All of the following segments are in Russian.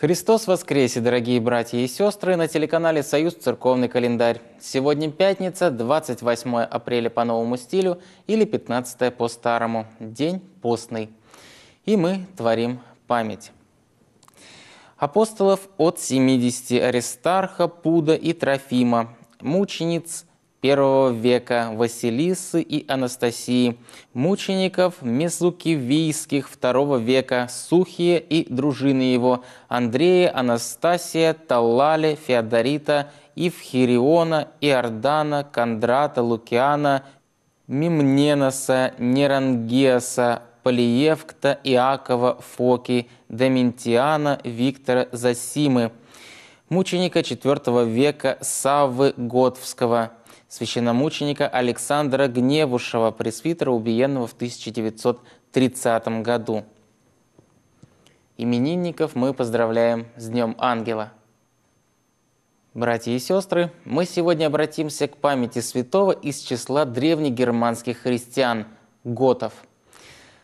Христос воскресе, дорогие братья и сестры, на телеканале «Союз Церковный календарь». Сегодня пятница, 28 апреля по новому стилю или 15 по старому, день постный. И мы творим память. Апостолов от 70 Аристарха, Пуда и Трофима, мучениц I века Василисы и Анастасии, мучеников Мезукивийских второго века Сухие и дружины его, Андрея, Анастасия, Талали, Феодорита, Евхириона, Иордана, Кондрата, Лукиана, Мимненоса, Нерангеса, Полиевкта, Иакова, Фоки, Дементиана, Виктора, Засимы – мученика IV века Савы Готовского, священномученика Александра Гневушева, пресвитера, убиенного в 1930 году. Именинников мы поздравляем с Днем Ангела! Братья и сестры, мы сегодня обратимся к памяти святого из числа древнегерманских христиан – готов –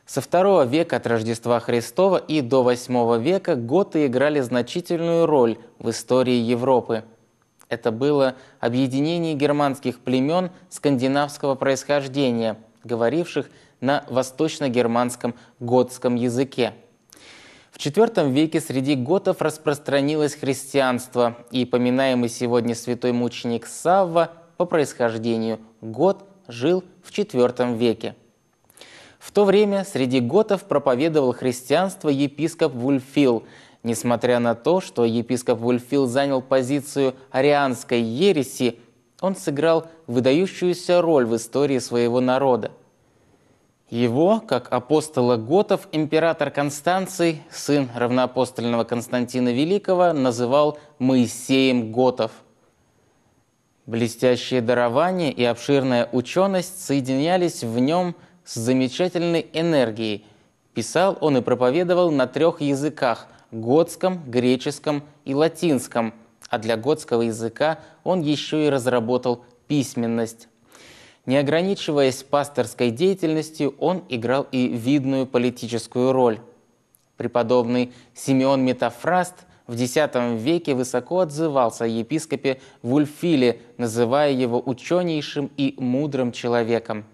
со второго века от Рождества Христова и до восьмого века готы играли значительную роль в истории Европы. Это было объединение германских племен скандинавского происхождения, говоривших на восточно-германском готском языке. В IV веке среди готов распространилось христианство, и поминаемый сегодня святой мученик Савва по происхождению гот жил в IV веке. В то время среди готов проповедовал христианство епископ Вульфил, несмотря на то, что епископ Вульфил занял позицию арианской ереси, он сыграл выдающуюся роль в истории своего народа. Его, как апостола готов, император Констанций, сын равноапостольного Константина Великого, называл Моисеем готов. Блестящие дарования и обширная ученость соединялись в нем – с замечательной энергией. Писал он и проповедовал на трех языках – готском, греческом и латинском. А для готского языка он еще и разработал письменность. Не ограничиваясь пасторской деятельностью, он играл и видную политическую роль. Преподобный Симеон Метафраст в X веке высоко отзывался о епископе Вульфиле, называя его ученейшим и мудрым человеком –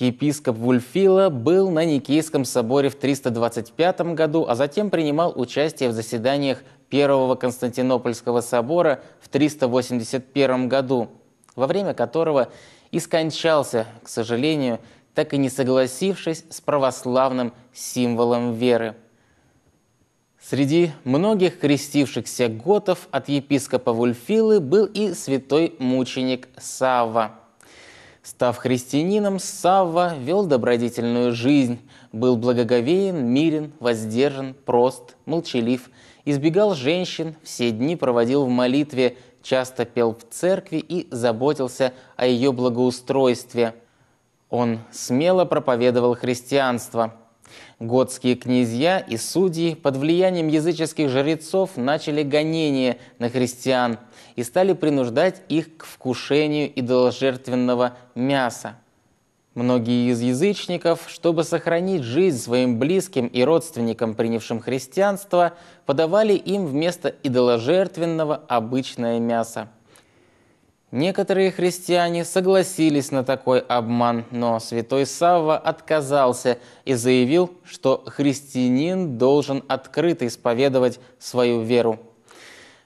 Епископ Вульфила был на Никейском соборе в 325 году, а затем принимал участие в заседаниях Первого Константинопольского собора в 381 году, во время которого и скончался, к сожалению, так и не согласившись с православным символом веры. Среди многих крестившихся готов от епископа Вульфилы был и святой мученик Савва – Став христианином, Савва вел добродетельную жизнь, был благоговеен, мирен, воздержан, прост, молчалив, избегал женщин, все дни проводил в молитве, часто пел в церкви и заботился о ее благоустройстве. Он смело проповедовал христианство – Готские князья и судьи под влиянием языческих жрецов начали гонение на христиан и стали принуждать их к вкушению идоложертвенного мяса. Многие из язычников, чтобы сохранить жизнь своим близким и родственникам, принявшим христианство, подавали им вместо идоложертвенного обычное мясо – Некоторые христиане согласились на такой обман, но святой Савва отказался и заявил, что христианин должен открыто исповедовать свою веру.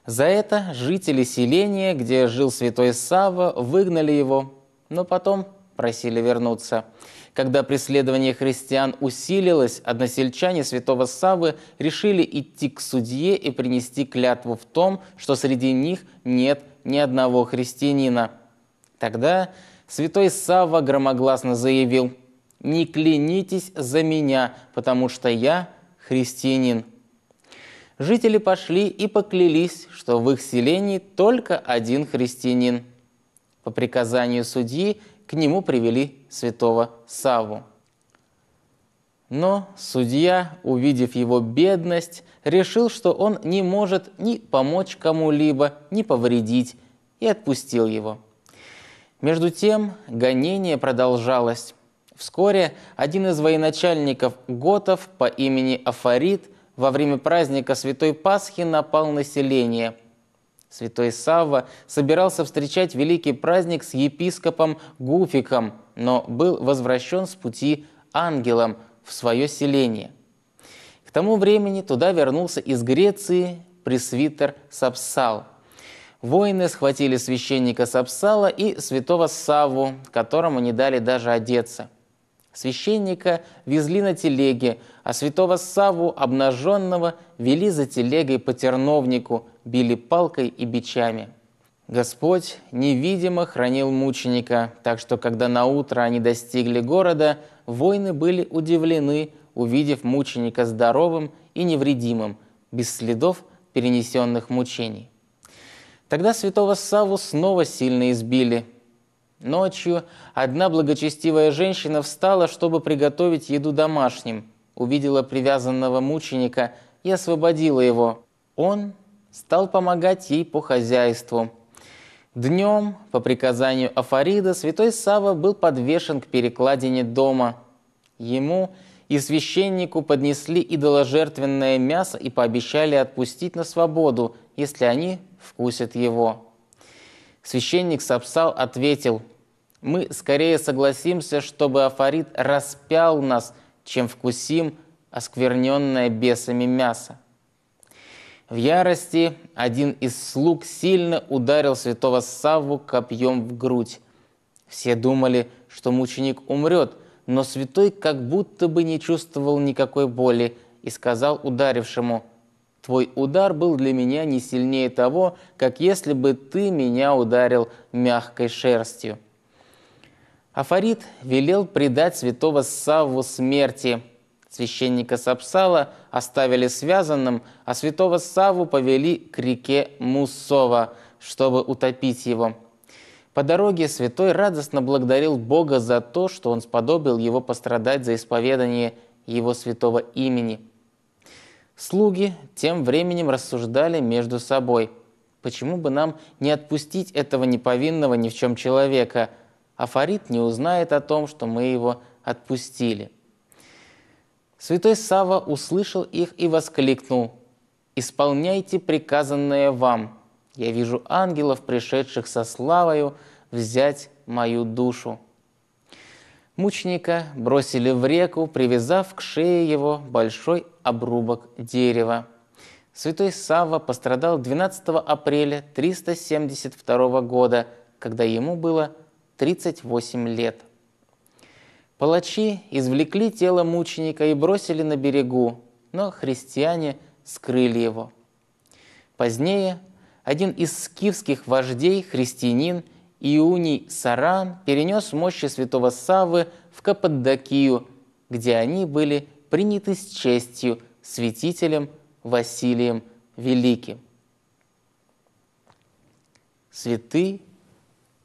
За это жители селения, где жил святой Савва, выгнали его, но потом просили вернуться. Когда преследование христиан усилилось, односельчане святого Савы решили идти к судье и принести клятву в том, что среди них нет ни одного христианина. Тогда святой Сава громогласно заявил «Не клянитесь за меня, потому что я христианин». Жители пошли и поклялись, что в их селении только один христианин. По приказанию судьи к нему привели святого Саву. Но судья, увидев его бедность, решил, что он не может ни помочь кому-либо, ни повредить, и отпустил его. Между тем гонение продолжалось. Вскоре один из военачальников готов по имени Афарид во время праздника Святой Пасхи напал на селение – Святой Савва собирался встречать великий праздник с епископом Гуфиком, но был возвращен с пути ангелом в свое селение. К тому времени туда вернулся из Греции пресвитер Сапсал. Воины схватили священника Сапсала и святого Савву, которому не дали даже одеться – Священника везли на телеге, а святого Саву, обнаженного, вели за телегой по терновнику, били палкой и бичами. Господь невидимо хранил мученика, так что, когда на утро они достигли города, воины были удивлены, увидев мученика здоровым и невредимым, без следов перенесенных мучений. Тогда святого Саву снова сильно избили – Ночью одна благочестивая женщина встала, чтобы приготовить еду домашним, увидела привязанного мученика и освободила его. Он стал помогать ей по хозяйству. Днем, по приказанию Афарида, святой Сава был подвешен к перекладине дома. Ему и священнику поднесли идоложертвенное мясо и пообещали отпустить на свободу, если они вкусят его. Священник Сапсал ответил, «Мы скорее согласимся, чтобы афорит распял нас, чем вкусим оскверненное бесами мясо». В ярости один из слуг сильно ударил святого Савву копьем в грудь. Все думали, что мученик умрет, но святой как будто бы не чувствовал никакой боли и сказал ударившему – Твой удар был для меня не сильнее того, как если бы ты меня ударил мягкой шерстью. Афарит велел предать святого Савву смерти. Священника Сапсала оставили связанным, а святого Саву повели к реке Мусова, чтобы утопить его. По дороге святой радостно благодарил Бога за то, что он сподобил его пострадать за исповедание его святого имени – Слуги тем временем рассуждали между собой. Почему бы нам не отпустить этого неповинного ни в чем человека? Афарит не узнает о том, что мы его отпустили. Святой Сава услышал их и воскликнул. «Исполняйте приказанное вам. Я вижу ангелов, пришедших со славою, взять мою душу». Мученика бросили в реку, привязав к шее его большой обрубок дерева. Святой Савва пострадал 12 апреля 372 года, когда ему было 38 лет. Палачи извлекли тело мученика и бросили на берегу, но христиане скрыли его. Позднее один из скифских вождей, христианин – Иуний Саран перенес мощи святого Савы в Каппадокию, где они были приняты с честью святителем Василием Великим. Святый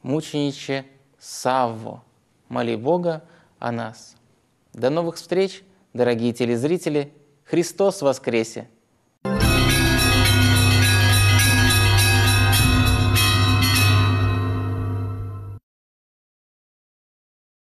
мучениче Савво, моли Бога о нас. До новых встреч, дорогие телезрители! Христос воскресе!